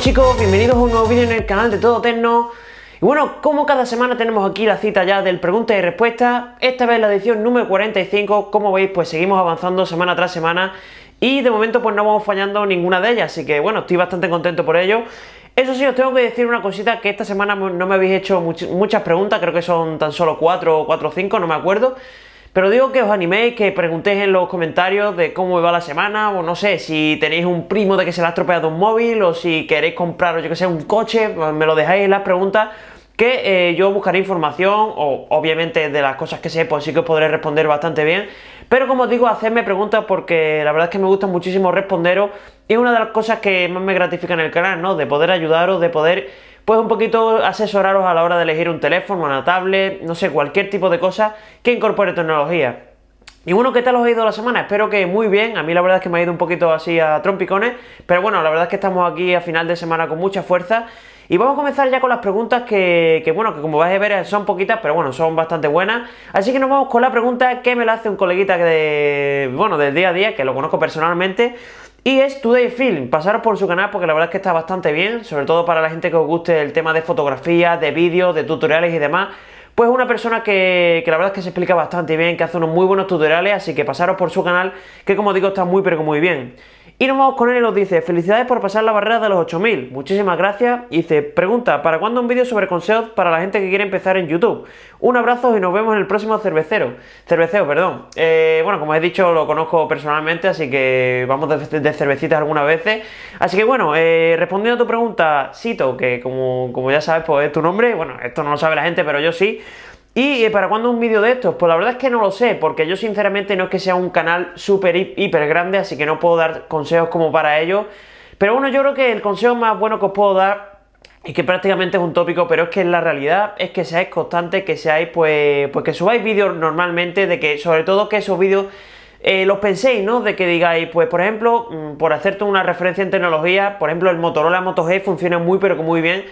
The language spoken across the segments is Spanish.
chicos, bienvenidos a un nuevo vídeo en el canal de Todo Tecno Y bueno, como cada semana tenemos aquí la cita ya del pregunta y respuesta Esta vez la edición número 45, como veis pues seguimos avanzando semana tras semana Y de momento pues no vamos fallando ninguna de ellas, así que bueno, estoy bastante contento por ello eso sí, os tengo que decir una cosita, que esta semana pues, no me habéis hecho muchas preguntas, creo que son tan solo 4 o 4 o 5, no me acuerdo pero digo que os animéis, que preguntéis en los comentarios de cómo va la semana, o no sé, si tenéis un primo de que se le ha estropeado un móvil, o si queréis o yo que sé, un coche, pues me lo dejáis en las preguntas que eh, yo buscaré información o obviamente de las cosas que sé, pues sí que os podré responder bastante bien. Pero como os digo, hacedme preguntas porque la verdad es que me gusta muchísimo responderos y es una de las cosas que más me gratifica en el canal, ¿no? De poder ayudaros, de poder pues un poquito asesoraros a la hora de elegir un teléfono, una tablet, no sé, cualquier tipo de cosa que incorpore tecnología. Y bueno, ¿qué tal os ha ido la semana? Espero que muy bien. A mí la verdad es que me ha ido un poquito así a trompicones, pero bueno, la verdad es que estamos aquí a final de semana con mucha fuerza. Y vamos a comenzar ya con las preguntas que, que, bueno, que como vais a ver eh, son poquitas, pero bueno, son bastante buenas. Así que nos vamos con la pregunta que me la hace un coleguita de, bueno, del día a día, que lo conozco personalmente. Y es Today Film, pasar por su canal porque la verdad es que está bastante bien, sobre todo para la gente que os guste el tema de fotografía, de vídeos, de tutoriales y demás. Pues una persona que, que, la verdad es que se explica bastante bien, que hace unos muy buenos tutoriales, así que pasaros por su canal, que como digo está muy pero muy bien. Y nos vamos con él y nos dice, felicidades por pasar la barrera de los 8000, muchísimas gracias. Y dice, pregunta, ¿para cuándo un vídeo sobre consejos para la gente que quiere empezar en YouTube? Un abrazo y nos vemos en el próximo cervecero. Cerveceo, perdón. Eh, bueno, como he dicho, lo conozco personalmente, así que vamos de, cervecitas algunas veces. Así que bueno, eh, respondiendo a tu pregunta, Sito, que como, como ya sabes, pues es tu nombre. Bueno, esto no lo sabe la gente, pero yo sí. ¿Y eh, para cuándo un vídeo de estos? Pues la verdad es que no lo sé, porque yo sinceramente no es que sea un canal súper hiper grande, así que no puedo dar consejos como para ello. Pero bueno, yo creo que el consejo más bueno que os puedo dar y que prácticamente es un tópico, pero es que la realidad es que seáis constantes, que seáis, pues, pues que subáis vídeos normalmente, de que, sobre todo que esos vídeos eh, los penséis, ¿no? De que digáis, pues por ejemplo, mm, por hacerte una referencia en tecnología, por ejemplo, el Motorola Moto G funciona muy, pero que muy bien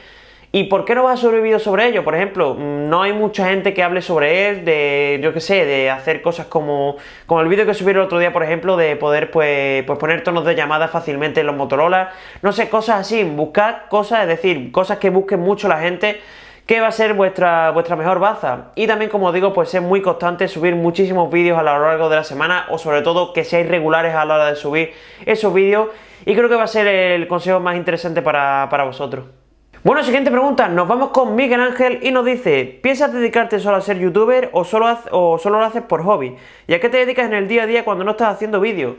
¿Y por qué no vas a sobrevivido sobre ello? Por ejemplo, mm, no hay mucha gente que hable sobre él, de, yo qué sé, de hacer cosas como, como el vídeo que subí el otro día, por ejemplo, de poder pues, pues poner tonos de llamada fácilmente en los Motorola, no sé, cosas así, buscar cosas, es decir, cosas que busquen mucho la gente, que va a ser vuestra, vuestra mejor baza. Y también, como digo, pues ser muy constante, subir muchísimos vídeos a lo largo de la semana, o sobre todo que seáis regulares a la hora de subir esos vídeos, y creo que va a ser el consejo más interesante para vosotros. Bueno, siguiente pregunta. Nos vamos con Miguel Ángel y nos dice, ¿piensas dedicarte solo a ser youtuber o solo, o solo lo haces por hobby? ¿Y a qué te dedicas en el día a día cuando no estás haciendo vídeos?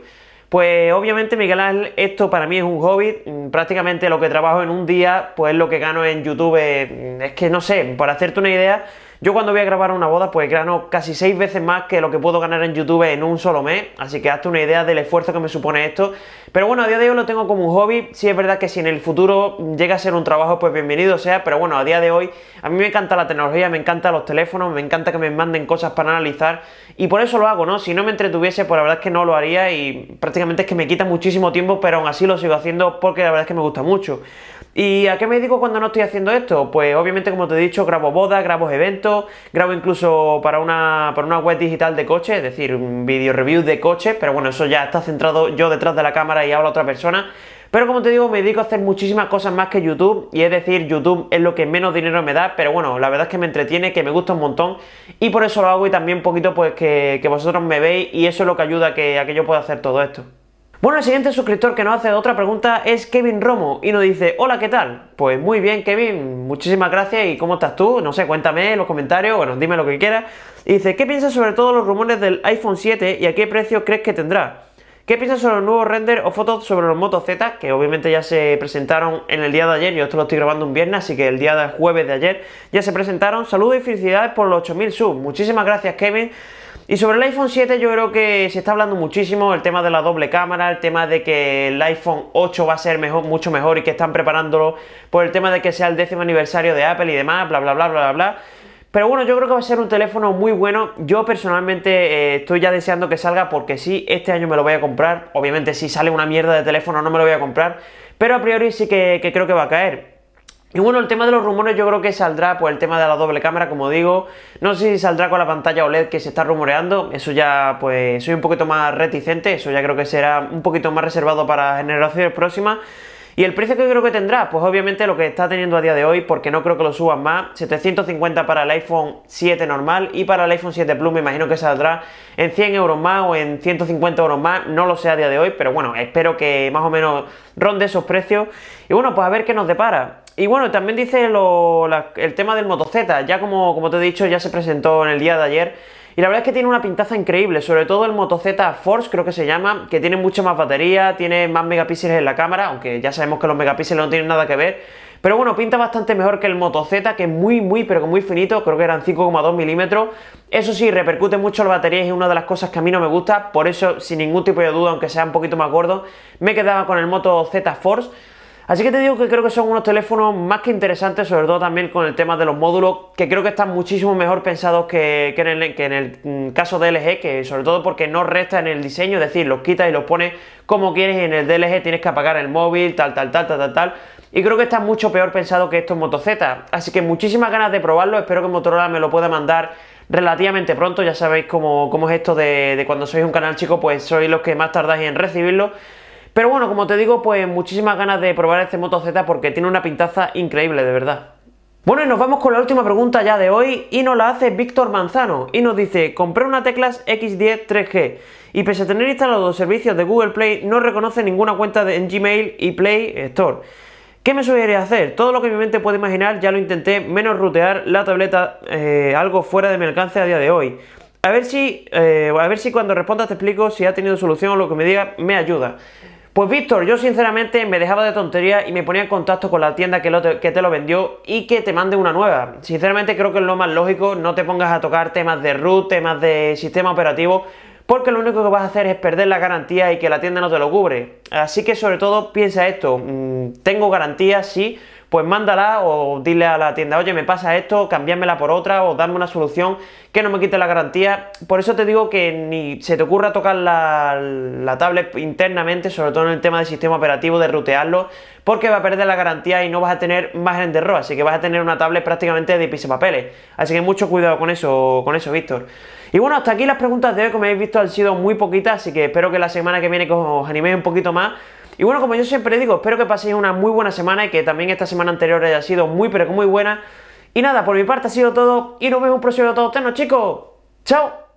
Pues obviamente Miguel Ángel, esto para mí es un hobby, mm, prácticamente lo que trabajo en un día, pues lo que gano en YouTube, es mm, que no sé, para hacerte una idea, yo cuando voy a grabar una boda, pues gano casi seis veces más que lo que puedo ganar en YouTube en un solo mes, así que hazte una idea del esfuerzo que me supone esto. Pero bueno, a día de hoy lo tengo como un hobby, si es verdad que si en el futuro llega a ser un trabajo, pues bienvenido sea, pero bueno, a día de hoy a mí me encanta la tecnología, me encantan los teléfonos, me encanta que me manden cosas para analizar y por eso lo hago, ¿no? Si no me entretuviese, pues la verdad es que no lo haría y prácticamente es que me quita muchísimo tiempo, pero aún así lo sigo haciendo porque la verdad es que me gusta mucho. ¿Y a qué me dedico cuando no estoy haciendo esto? Pues obviamente, como te he dicho, grabo bodas, grabo eventos, grabo incluso para una, para una web digital de coches, es decir, un video review de coches, pero bueno, eso ya está centrado yo detrás de la cámara y habla otra persona. Pero como te digo, me dedico a hacer muchísimas cosas más que YouTube, y es decir, YouTube es lo que menos dinero me da, pero bueno, la verdad es que me entretiene, que me gusta un montón, y por eso lo hago y también un poquito pues que, que vosotros me veis, y eso es lo que ayuda a que, a que yo pueda hacer todo esto. Bueno, el siguiente suscriptor que nos hace otra pregunta es Kevin Romo y nos dice, hola, ¿qué tal? Pues muy bien, Kevin, muchísimas gracias y ¿cómo estás tú? No sé, cuéntame en los comentarios, bueno, dime lo que quieras. Y dice, ¿qué piensas sobre todos los rumores del iPhone 7 y a qué precio crees que tendrá? ¿Qué piensas sobre los nuevos renders o fotos sobre los Moto Z? Que obviamente ya se presentaron en el día de ayer, yo esto lo estoy grabando un viernes, así que el día de jueves de ayer ya se presentaron. Saludos y felicidades por los 8000 subs. Muchísimas gracias, Kevin. Y sobre el iPhone 7 yo creo que se está hablando muchísimo el tema de la doble cámara, el tema de que el iPhone 8 va a ser mejor, mucho mejor y que están preparándolo por el tema de que sea el décimo aniversario de Apple y demás, bla, bla, bla, bla, bla, bla. Pero bueno, yo creo que va a ser un teléfono muy bueno. Yo personalmente eh, estoy ya deseando que salga porque sí, este año me lo voy a comprar. Obviamente si sale una mierda de teléfono no me lo voy a comprar. Pero a priori sí que creo que va a caer. Y bueno, el tema de los rumores yo creo que saldrá, pues el tema de la doble cámara, como digo, no sé si saldrá con la pantalla OLED que se está rumoreando, eso ya pues soy un poquito más reticente, eso ya creo que será un poquito más reservado para generaciones próximas. Y el precio que creo que tendrá, pues obviamente lo que está teniendo a día de hoy, porque no creo que lo suban más, 750 para el iPhone 7 normal y para el iPhone 7 Plus me imagino que saldrá en 100 euros más o en 150 euros más, no lo sé a día de hoy, pero bueno, espero que más o menos ronde esos precios. Y bueno, pues a ver qué nos depara. Y bueno, también dice el tema del Moto Z, ya como, como te he dicho, ya se presentó en el día de ayer. Y la verdad es que tiene una pintaza increíble, sobre todo el Moto Z Force, creo que se llama, que tiene mucha más batería, tiene más megapíxeles en la cámara, aunque ya sabemos que los megapíxeles no tienen nada que ver. Pero bueno, pinta bastante mejor que el Moto Z, que es muy, muy, pero muy finito, creo que eran 5,2 milímetros. Eso sí, repercute mucho la batería y es una de las cosas que a mí no me gusta, por eso, sin ningún tipo de duda, aunque sea un poquito más gordo, me quedaba con el Moto Z Force. Así que te digo que creo que son unos teléfonos más que interesantes, sobre todo también con el tema de los módulos, que creo que están muchísimo mejor pensados que, en, el, mm, caso de LG, que sobre todo porque no resta en el diseño, es decir, los quitas y los pones como quieres y en el DLG tienes que apagar el móvil, tal, tal, tal, tal, tal, Y creo que están mucho peor pensado que estos Moto Z. Así que muchísimas ganas de probarlo, espero que Motorola me lo pueda mandar relativamente pronto, ya sabéis cómo, es esto de, de cuando sois un canal chico, pues sois los que más tardáis en recibirlo. Pero bueno, como te digo, pues muchísimas ganas de probar este Moto Z porque tiene una pintaza increíble, de verdad. Bueno, y nos vamos con la última pregunta ya de hoy y nos la hace Víctor Manzano y nos dice, compré una teclas X10 3G y pese a tener instalados los servicios de Google Play no reconoce ninguna cuenta de, en Gmail y Play Store. ¿Qué me sugeriría hacer? Todo lo que mi mente puede imaginar ya lo intenté, menos rutear la tableta eh, algo fuera de mi alcance a día de hoy. A ver si, eh, a ver si cuando responda te explico si ha tenido solución o lo que me diga me ayuda. Pues Víctor, yo sinceramente me dejaba de tontería y me ponía en contacto con la tienda que, te, lo vendió y que te mande una nueva. Sinceramente creo que es lo más lógico, no te pongas a tocar temas de root, temas de sistema operativo, porque lo único que vas a hacer es perder la garantía y que la tienda no te lo cubre. Así que sobre todo piensa esto, mm, tengo garantía, sí, pues mándala o dile a la tienda, oye, me pasa esto, cambiármela por otra o darme una solución que no me quite la garantía. Por eso te digo que ni se te ocurra tocar la, tablet internamente, sobre todo en el tema del sistema operativo, de rutearlo, porque va a perder la garantía y no vas a tener más de error, así que vas a tener una tablet prácticamente de pisapapeles. Así que mucho cuidado con eso, con eso, Víctor. Y bueno, hasta aquí las preguntas de hoy, como habéis visto, han sido muy poquitas, así que espero que la semana que viene os animéis un poquito más y bueno, como yo siempre digo, espero que paséis una muy buena semana y que también esta semana anterior haya sido muy, pero que muy buena. Y nada, por mi parte ha sido todo y nos vemos en un próximo Todo todos chicos. ¡Chao!